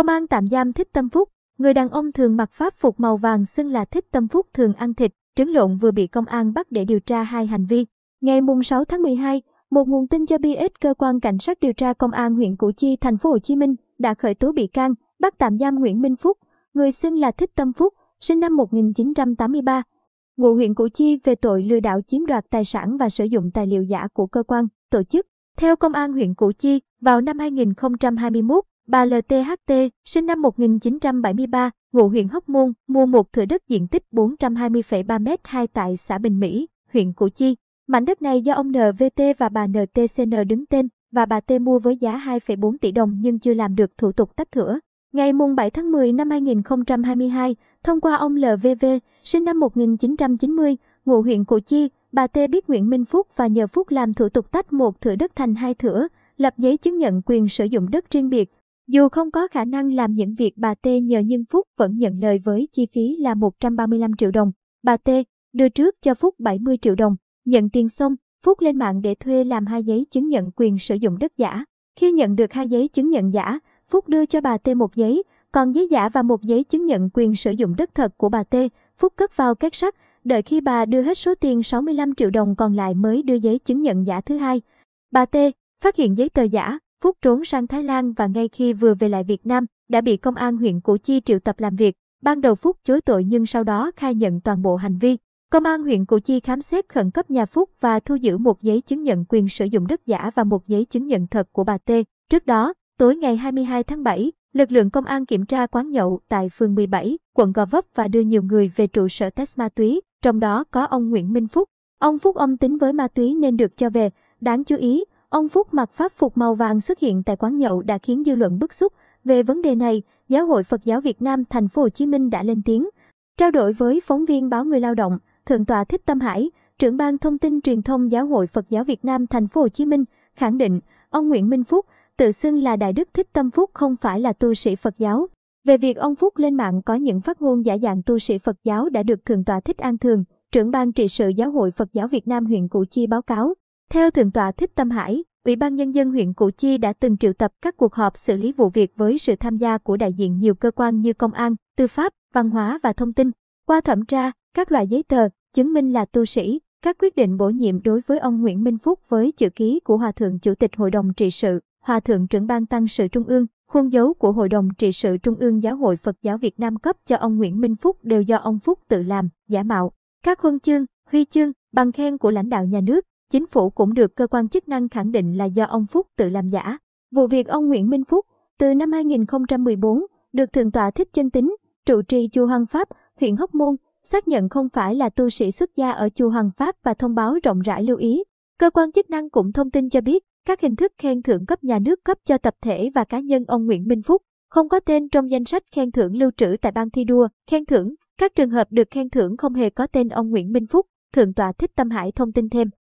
Công an tạm giam Thích Tâm Phúc, người đàn ông thường mặc pháp phục màu vàng xưng là Thích Tâm Phúc thường ăn thịt, trứng lộn vừa bị công an bắt để điều tra hai hành vi. Ngày 6 tháng 12, một nguồn tin cho biết cơ quan cảnh sát điều tra công an huyện Củ Chi, thành phố Hồ Chí Minh đã khởi tố bị can, bắt tạm giam Nguyễn Minh Phúc, người xưng là Thích Tâm Phúc, sinh năm 1983, ngụ huyện Củ Chi về tội lừa đảo chiếm đoạt tài sản và sử dụng tài liệu giả của cơ quan, tổ chức. Theo công an huyện Củ Chi, vào năm 2021, Bà LTHT, sinh năm 1973, ngụ huyện Hóc Môn, mua một thửa đất diện tích 420,3 m2 tại xã Bình Mỹ, huyện Củ Chi. Mảnh đất này do ông NVT và bà NTCN đứng tên và bà T mua với giá 2,4 tỷ đồng nhưng chưa làm được thủ tục tách thửa. Ngày mùng 7 tháng 10 năm 2022, thông qua ông LVV, sinh năm 1990, ngụ huyện Củ Chi, bà T biết Nguyễn Minh Phúc và nhờ Phúc làm thủ tục tách một thửa đất thành hai thửa, lập giấy chứng nhận quyền sử dụng đất riêng biệt dù không có khả năng làm những việc bà T nhờ nhưng Phúc vẫn nhận lời với chi phí là 135 triệu đồng. Bà T đưa trước cho Phúc 70 triệu đồng, nhận tiền xong, Phúc lên mạng để thuê làm hai giấy chứng nhận quyền sử dụng đất giả. Khi nhận được hai giấy chứng nhận giả, Phúc đưa cho bà T một giấy, còn giấy giả và một giấy chứng nhận quyền sử dụng đất thật của bà T, Phúc cất vào két sắt, đợi khi bà đưa hết số tiền 65 triệu đồng còn lại mới đưa giấy chứng nhận giả thứ hai. Bà T phát hiện giấy tờ giả, Phúc trốn sang Thái Lan và ngay khi vừa về lại Việt Nam, đã bị công an huyện Củ Chi triệu tập làm việc. Ban đầu Phúc chối tội nhưng sau đó khai nhận toàn bộ hành vi. Công an huyện Củ Chi khám xét khẩn cấp nhà Phúc và thu giữ một giấy chứng nhận quyền sử dụng đất giả và một giấy chứng nhận thật của bà T. Trước đó, tối ngày 22 tháng 7, lực lượng công an kiểm tra quán nhậu tại phường 17, quận Gò Vấp và đưa nhiều người về trụ sở test ma túy, trong đó có ông Nguyễn Minh Phúc. Ông Phúc âm tính với ma túy nên được cho về. Đáng chú ý, Ông Phúc mặc pháp phục màu vàng xuất hiện tại quán nhậu đã khiến dư luận bức xúc. Về vấn đề này, Giáo hội Phật giáo Việt Nam thành phố Hồ Chí Minh đã lên tiếng. Trao đổi với phóng viên báo Người Lao động, Thượng tọa Thích Tâm Hải, trưởng ban thông tin truyền thông Giáo hội Phật giáo Việt Nam thành phố Hồ Chí Minh khẳng định, ông Nguyễn Minh Phúc tự xưng là Đại Đức Thích Tâm Phúc không phải là tu sĩ Phật giáo. Về việc ông Phúc lên mạng có những phát ngôn giả dạng tu sĩ Phật giáo đã được Thượng tọa Thích An Thường, trưởng ban trị sự Giáo hội Phật giáo Việt Nam huyện Củ Chi báo cáo. Theo Thượng tọa Thích Tâm Hải, Ủy ban Nhân dân huyện Củ Chi đã từng triệu tập các cuộc họp xử lý vụ việc với sự tham gia của đại diện nhiều cơ quan như công an, tư pháp, văn hóa và thông tin. Qua thẩm tra, các loại giấy tờ, chứng minh là tu sĩ, các quyết định bổ nhiệm đối với ông Nguyễn Minh Phúc với chữ ký của Hòa Thượng Chủ tịch Hội đồng Trị sự, Hòa Thượng trưởng ban Tăng sự Trung ương, khuôn dấu của Hội đồng Trị sự Trung ương Giáo hội Phật giáo Việt Nam cấp cho ông Nguyễn Minh Phúc đều do ông Phúc tự làm, giả mạo. Các huân chương, huy chương, bằng khen của lãnh đạo nhà nước, chính phủ cũng được cơ quan chức năng khẳng định là do ông Phúc tự làm giả. Vụ việc ông Nguyễn Minh Phúc từ năm 2014 được Thượng tọa Thích Chân Tính, trụ trì Chùa Hoàng Pháp, huyện Hóc Môn, xác nhận không phải là tu sĩ xuất gia ở Chùa Hoàng Pháp và thông báo rộng rãi lưu ý. Cơ quan chức năng cũng thông tin cho biết, các hình thức khen thưởng cấp nhà nước cấp cho tập thể và cá nhân ông Nguyễn Minh Phúc không có tên trong danh sách khen thưởng lưu trữ tại ban thi đua, khen thưởng. Các trường hợp được khen thưởng không hề có tên ông Nguyễn Minh Phúc, Thượng tọa Thích Tâm Hải thông tin thêm.